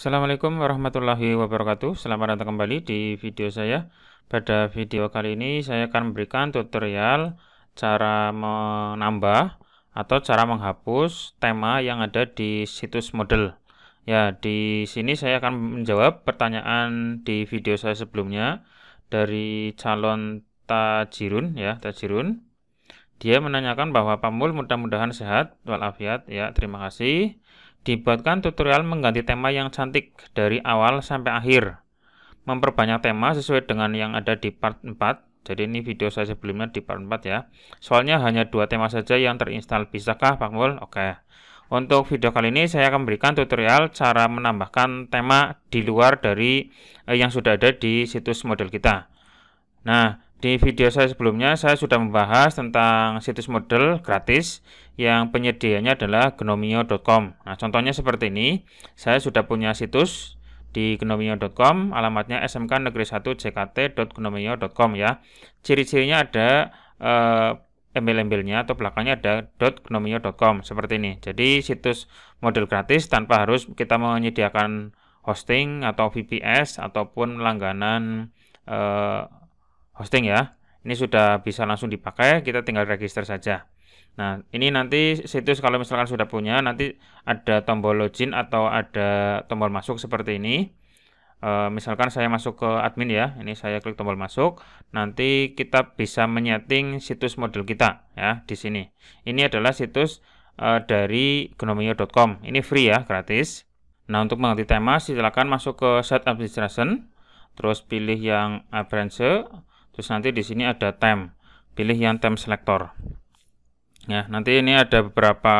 Assalamualaikum warahmatullahi wabarakatuh Selamat datang kembali di video saya Pada video kali ini saya akan memberikan tutorial Cara menambah atau cara menghapus tema yang ada di situs model Ya di sini saya akan menjawab pertanyaan di video saya sebelumnya Dari calon Tajirun ya Tajirun Dia menanyakan bahwa Pamul mudah-mudahan sehat walafiat ya terima kasih Dibuatkan tutorial mengganti tema yang cantik dari awal sampai akhir. Memperbanyak tema sesuai dengan yang ada di part 4. Jadi ini video saya sebelumnya di part 4 ya. Soalnya hanya dua tema saja yang terinstal. Bisakah Pak Mul? Oke. Untuk video kali ini saya akan memberikan tutorial cara menambahkan tema di luar dari eh, yang sudah ada di situs model kita. Nah, di video saya sebelumnya, saya sudah membahas tentang situs model gratis yang penyediaannya adalah gnomio.com. Nah, contohnya seperti ini. Saya sudah punya situs di gnomio.com, alamatnya smk negeri 1 jkt.gnomio.com ya. Ciri-cirinya ada eh, embel-embelnya atau belakangnya ada .gnomio.com seperti ini. Jadi situs model gratis tanpa harus kita menyediakan hosting atau VPS ataupun langganan eh, hosting ya. Ini sudah bisa langsung dipakai, kita tinggal register saja. Nah, ini nanti situs kalau misalkan sudah punya, nanti ada tombol login atau ada tombol masuk seperti ini. E, misalkan saya masuk ke admin ya, ini saya klik tombol masuk. Nanti kita bisa menyeting situs model kita ya di sini. Ini adalah situs e, dari gnomeo.com. Ini free ya, gratis. Nah, untuk mengganti tema silakan masuk ke set administration, terus pilih yang appearance, terus nanti di sini ada theme. Pilih yang theme selector. Ya, nanti ini ada beberapa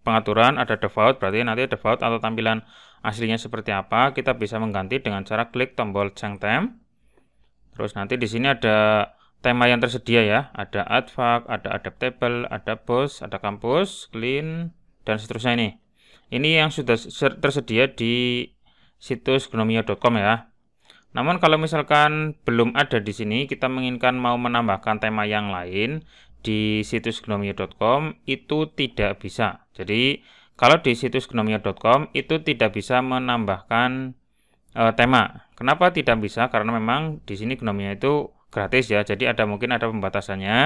pengaturan, ada default, berarti nanti default atau tampilan aslinya seperti apa, kita bisa mengganti dengan cara klik tombol change theme. Terus nanti di sini ada tema yang tersedia ya, ada advac, ada adaptable, ada bos, ada kampus, clean, dan seterusnya ini. Ini yang sudah tersedia di situs gnomio.com ya. Namun kalau misalkan belum ada di sini, kita menginginkan mau menambahkan tema yang lain, di situs gnomio.com itu tidak bisa. Jadi kalau di situs gnomio.com itu tidak bisa menambahkan e, tema. Kenapa tidak bisa? Karena memang di sini gnomio itu gratis ya. Jadi ada mungkin ada pembatasannya.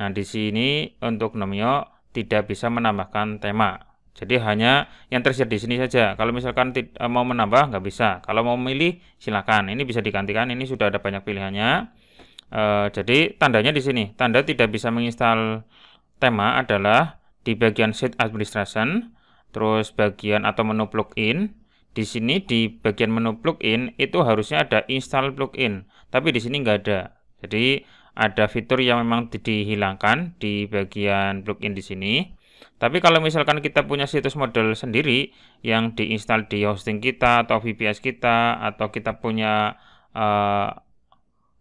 Nah, di sini untuk gnomio tidak bisa menambahkan tema. Jadi hanya yang tersedia di sini saja. Kalau misalkan e, mau menambah nggak bisa. Kalau mau memilih silakan. Ini bisa digantikan. Ini sudah ada banyak pilihannya e, jadi tandanya di sini, tanda tidak bisa menginstal tema adalah di bagian sheet administration, terus bagian atau menu plugin. Di sini di bagian menu plugin itu harusnya ada install plugin, tapi di sini nggak ada. Jadi ada fitur yang memang dihilangkan di bagian plugin di sini. Tapi kalau misalkan kita punya situs model sendiri yang diinstal di hosting kita atau VPS kita atau kita punya uh,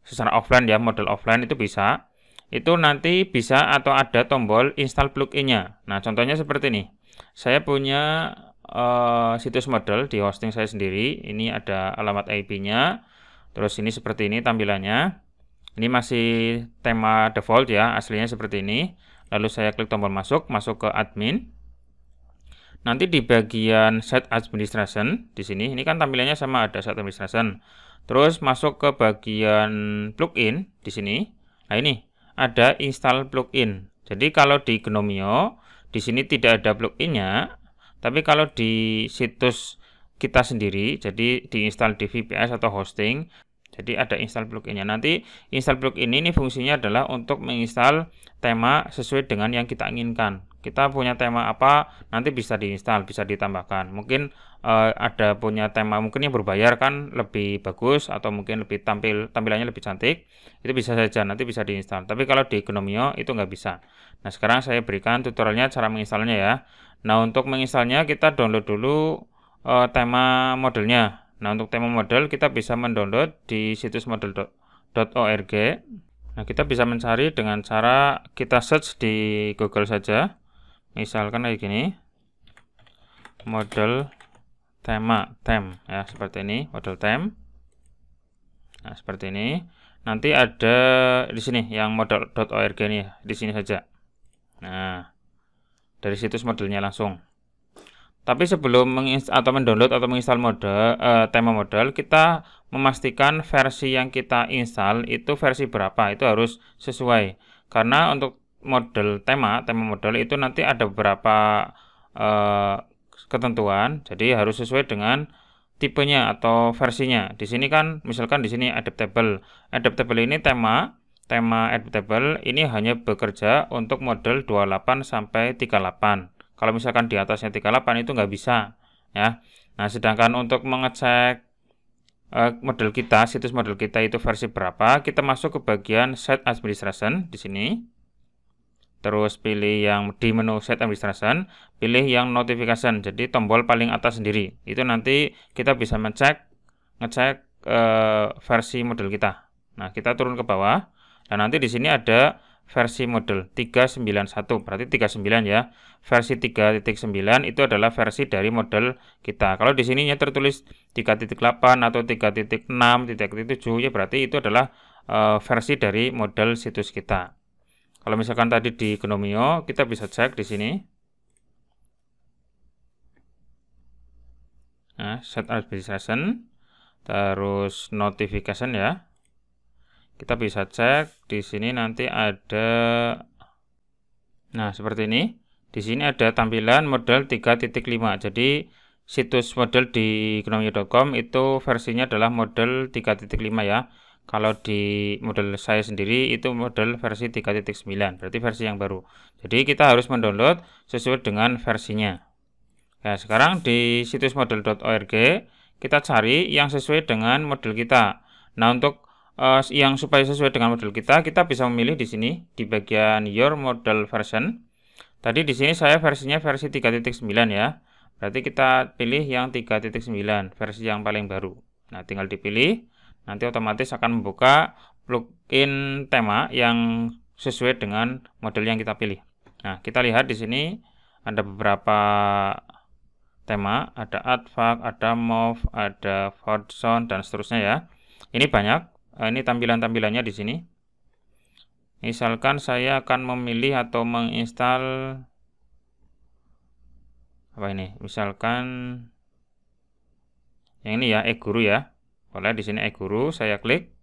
secara offline ya model offline itu bisa itu nanti bisa atau ada tombol install plugin-nya. Nah, contohnya seperti ini. Saya punya uh, situs model di hosting saya sendiri. Ini ada alamat IP-nya. Terus ini seperti ini tampilannya. Ini masih tema default ya, aslinya seperti ini. Lalu saya klik tombol masuk, masuk ke admin. Nanti di bagian set administration di sini, ini kan tampilannya sama ada set administration. Terus masuk ke bagian plugin di sini. Nah ini ada install plugin. Jadi kalau di Gnomeo di sini tidak ada pluginnya, tapi kalau di situs kita sendiri, jadi diinstal di VPS atau hosting, jadi ada install pluginnya. Nanti install plugin ini fungsinya adalah untuk menginstal tema sesuai dengan yang kita inginkan kita punya tema apa nanti bisa diinstal bisa ditambahkan mungkin uh, ada punya tema mungkin yang berbayar kan lebih bagus atau mungkin lebih tampil tampilannya lebih cantik itu bisa saja nanti bisa diinstal tapi kalau di Gnomio itu nggak bisa nah sekarang saya berikan tutorialnya cara menginstalnya ya nah untuk menginstalnya kita download dulu uh, tema modelnya nah untuk tema model kita bisa mendownload di situs model.org Nah, kita bisa mencari dengan cara kita search di Google saja misalkan kayak gini model tema tem ya seperti ini model tem nah seperti ini nanti ada di sini yang model. model.org ini di sini saja nah dari situs modelnya langsung tapi sebelum menginstal atau mendownload atau menginstal model uh, tema model, kita memastikan versi yang kita install itu versi berapa. Itu harus sesuai. Karena untuk model tema, tema model itu nanti ada beberapa uh, ketentuan. Jadi harus sesuai dengan tipenya atau versinya. Di sini kan misalkan di sini adaptable. Adaptable ini tema, tema adaptable ini hanya bekerja untuk model 28 sampai 38. Kalau misalkan di atasnya 38 itu nggak bisa, ya. Nah, sedangkan untuk mengecek eh, model kita, situs model kita itu versi berapa, kita masuk ke bagian set administration di sini terus pilih yang di menu set administration, pilih yang notification, jadi tombol paling atas sendiri. Itu nanti kita bisa ngecek ngecek e, versi model kita. Nah, kita turun ke bawah. Dan nanti di sini ada versi model 391, berarti 39 ya. Versi 3.9 itu adalah versi dari model kita. Kalau di sininya tertulis 3.8 atau 3.6, 3.7 ya berarti itu adalah e, versi dari model situs kita. Kalau misalkan tadi di Gnomeo, kita bisa cek di sini. Nah, set administration, terus notification ya. Kita bisa cek di sini nanti ada, nah seperti ini. Di sini ada tampilan model 3.5. Jadi situs model di gnomeo.com itu versinya adalah model 3.5 ya. Kalau di model saya sendiri itu model versi 3.9, berarti versi yang baru. Jadi kita harus mendownload sesuai dengan versinya. Ya, sekarang di situs model.org kita cari yang sesuai dengan model kita. Nah, untuk uh, yang supaya sesuai dengan model kita, kita bisa memilih di sini di bagian your model version. Tadi di sini saya versinya versi 3.9 ya. Berarti kita pilih yang 3.9, versi yang paling baru. Nah, tinggal dipilih nanti otomatis akan membuka plugin tema yang sesuai dengan model yang kita pilih. Nah, kita lihat di sini ada beberapa tema, ada Advac, ada Mov, ada Fordson dan seterusnya ya. Ini banyak. Eh, ini tampilan-tampilannya di sini. Misalkan saya akan memilih atau menginstal apa ini? Misalkan yang ini ya, Eguru ya. Oleh di sini e-guru saya klik.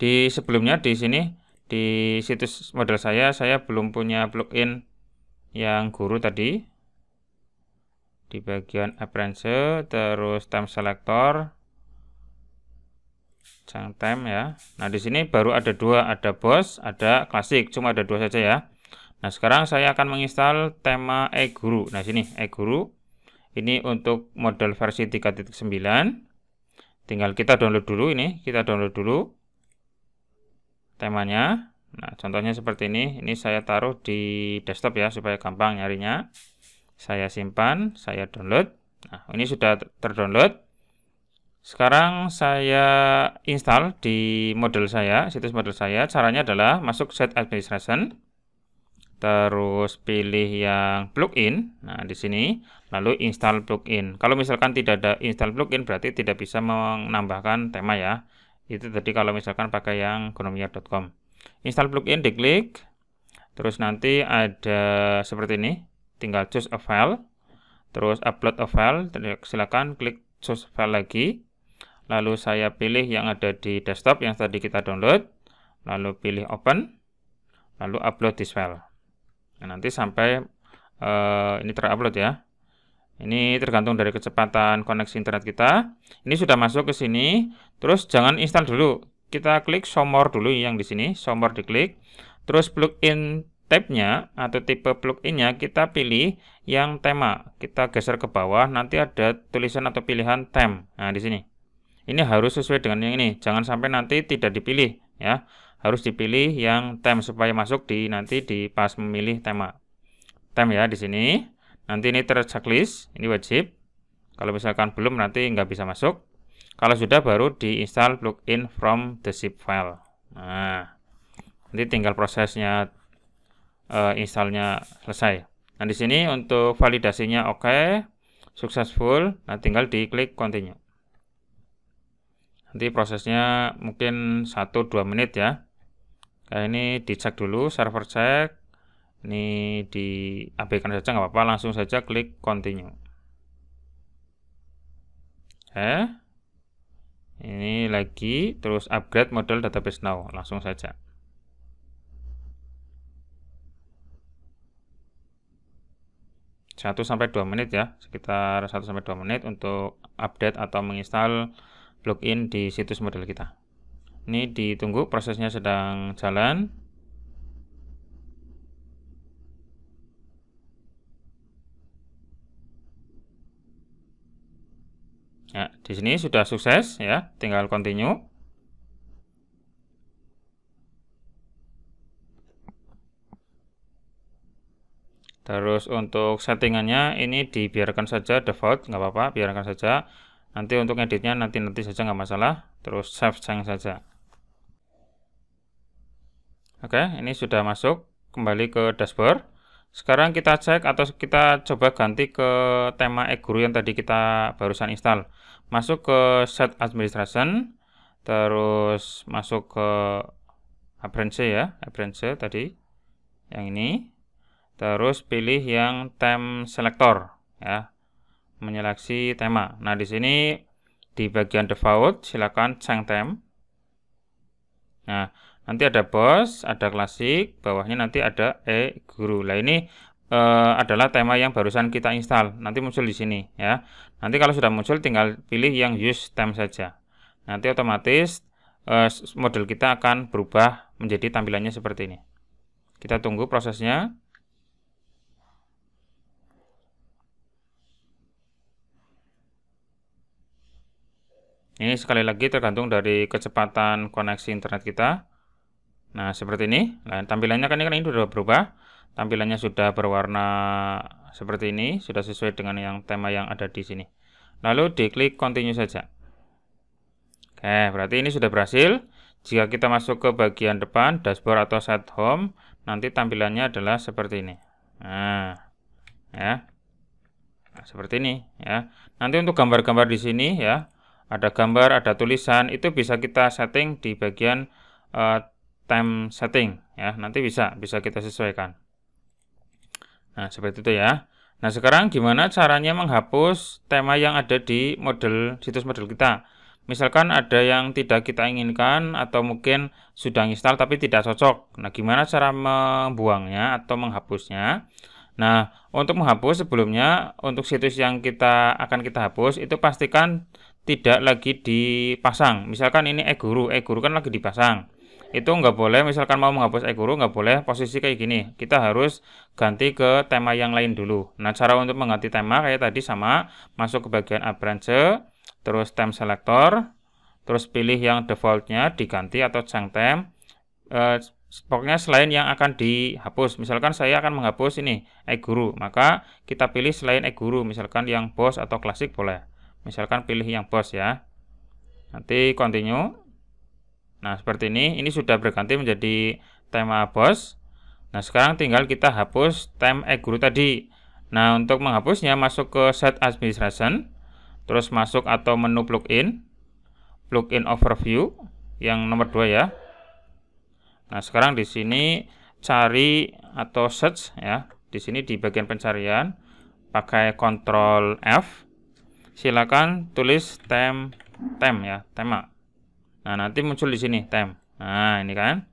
Di sebelumnya di sini di situs model saya saya belum punya plugin yang guru tadi. Di bagian appearance terus time selector Chang time ya. Nah, di sini baru ada dua, ada bos ada klasik, cuma ada dua saja ya. Nah, sekarang saya akan menginstal tema e-guru. Nah, sini e-guru. Ini untuk model versi 3.9. Tinggal kita download dulu ini, kita download dulu temanya. Nah, contohnya seperti ini. Ini saya taruh di desktop ya supaya gampang nyarinya. Saya simpan, saya download. Nah, ini sudah terdownload. Sekarang saya install di model saya, situs model saya. Caranya adalah masuk set administration terus pilih yang plugin. Nah, di sini lalu install plugin. Kalau misalkan tidak ada install plugin berarti tidak bisa menambahkan tema ya. Itu tadi kalau misalkan pakai yang gonomia.com. Install plugin diklik. Terus nanti ada seperti ini, tinggal choose a file, terus upload a file, silakan klik choose file lagi. Lalu saya pilih yang ada di desktop yang tadi kita download, lalu pilih open, lalu upload this file. Nah, nanti sampai uh, ini terupload ya. Ini tergantung dari kecepatan koneksi internet kita. Ini sudah masuk ke sini. Terus jangan install dulu. Kita klik somor dulu yang di sini. Somor diklik. Terus plugin tabnya atau tipe pluginnya kita pilih yang tema. Kita geser ke bawah. Nanti ada tulisan atau pilihan tem. Nah di sini. Ini harus sesuai dengan yang ini. Jangan sampai nanti tidak dipilih ya harus dipilih yang tem supaya masuk di nanti di pas memilih tema. Tem ya di sini. Nanti ini terchecklist, ini wajib. Kalau misalkan belum nanti nggak bisa masuk. Kalau sudah baru diinstal plugin from the zip file. Nah, nanti tinggal prosesnya uh, installnya selesai. Nah di sini untuk validasinya oke, okay, successful. Nah tinggal diklik continue nanti prosesnya mungkin 1-2 menit ya Nah, ini dicek dulu server cek. Ini diabaikan saja nggak apa-apa, langsung saja klik continue. Eh, ini lagi terus upgrade model database now langsung saja. satu sampai dua menit ya, sekitar satu sampai dua menit untuk update atau menginstal plugin di situs model kita. Ini ditunggu prosesnya sedang jalan. Ya, di sini sudah sukses ya, tinggal continue. Terus untuk settingannya ini dibiarkan saja default, nggak apa-apa, biarkan saja. Nanti untuk editnya nanti-nanti saja nggak masalah. Terus save change saja. Oke, ini sudah masuk. Kembali ke dashboard. Sekarang kita cek atau kita coba ganti ke tema e yang tadi kita barusan install. Masuk ke set administration, terus masuk ke Appearance ya, Appearance tadi yang ini. Terus pilih yang Theme selector ya. Menyeleksi tema. Nah, di sini di bagian default silakan change theme. Nah, Nanti ada bos, ada klasik, bawahnya nanti ada e-guru. Nah ini e, adalah tema yang barusan kita install. Nanti muncul di sini ya. Nanti kalau sudah muncul tinggal pilih yang use theme saja. Nanti otomatis e, model kita akan berubah menjadi tampilannya seperti ini. Kita tunggu prosesnya. Ini sekali lagi tergantung dari kecepatan koneksi internet kita. Nah, seperti ini. Nah, tampilannya kan ini, kan ini sudah berubah. Tampilannya sudah berwarna seperti ini, sudah sesuai dengan yang tema yang ada di sini. Lalu diklik continue saja. Oke, berarti ini sudah berhasil. Jika kita masuk ke bagian depan, dashboard atau set home, nanti tampilannya adalah seperti ini. Nah, ya. Nah, seperti ini, ya. Nanti untuk gambar-gambar di sini, ya, ada gambar, ada tulisan, itu bisa kita setting di bagian uh, time setting ya nanti bisa bisa kita sesuaikan nah seperti itu ya nah sekarang gimana caranya menghapus tema yang ada di model situs model kita misalkan ada yang tidak kita inginkan atau mungkin sudah install tapi tidak cocok nah gimana cara membuangnya atau menghapusnya nah untuk menghapus sebelumnya untuk situs yang kita akan kita hapus itu pastikan tidak lagi dipasang misalkan ini e-guru e-guru kan lagi dipasang itu nggak boleh misalkan mau menghapus e-guru nggak boleh posisi kayak gini kita harus ganti ke tema yang lain dulu nah cara untuk mengganti tema kayak tadi sama masuk ke bagian abrance terus Theme selector terus pilih yang defaultnya diganti atau change theme e, eh, pokoknya selain yang akan dihapus misalkan saya akan menghapus ini e-guru maka kita pilih selain e-guru misalkan yang bos atau klasik boleh misalkan pilih yang bos ya nanti continue Nah, seperti ini. Ini sudah berganti menjadi tema bos. Nah, sekarang tinggal kita hapus tema e-guru tadi. Nah, untuk menghapusnya masuk ke set administration, terus masuk atau menu plugin, plugin overview yang nomor 2 ya. Nah, sekarang di sini cari atau search ya. Di sini di bagian pencarian pakai Ctrl F. Silakan tulis tem tem ya, tema. Nah, nanti muncul di sini time. Nah, ini kan.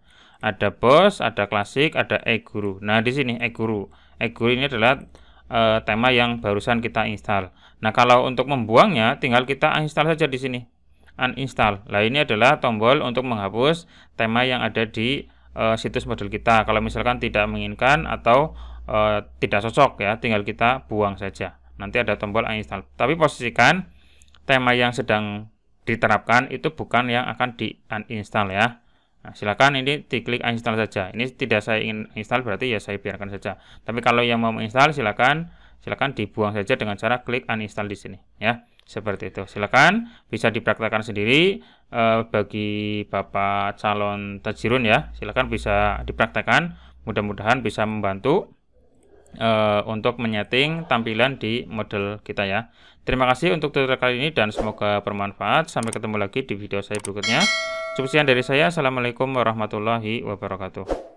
Ada bos, ada klasik, ada e-guru. Nah, di sini e-guru. E-guru ini adalah e, tema yang barusan kita install. Nah, kalau untuk membuangnya tinggal kita install saja di sini. Uninstall. Nah, ini adalah tombol untuk menghapus tema yang ada di e, situs model kita. Kalau misalkan tidak menginginkan atau e, tidak cocok ya, tinggal kita buang saja. Nanti ada tombol uninstall. Tapi posisikan tema yang sedang diterapkan itu bukan yang akan di uninstall ya. Nah, silakan ini diklik uninstall saja. Ini tidak saya ingin install berarti ya saya biarkan saja. Tapi kalau yang mau menginstal silakan silakan dibuang saja dengan cara klik uninstall di sini ya. Seperti itu. Silakan bisa dipraktekkan sendiri eh, bagi Bapak calon tajirun ya. Silakan bisa dipraktekkan. Mudah-mudahan bisa membantu eh, untuk menyeting tampilan di model kita ya. Terima kasih untuk tutorial kali ini dan semoga bermanfaat. Sampai ketemu lagi di video saya berikutnya. Cukup sekian dari saya. Assalamualaikum warahmatullahi wabarakatuh.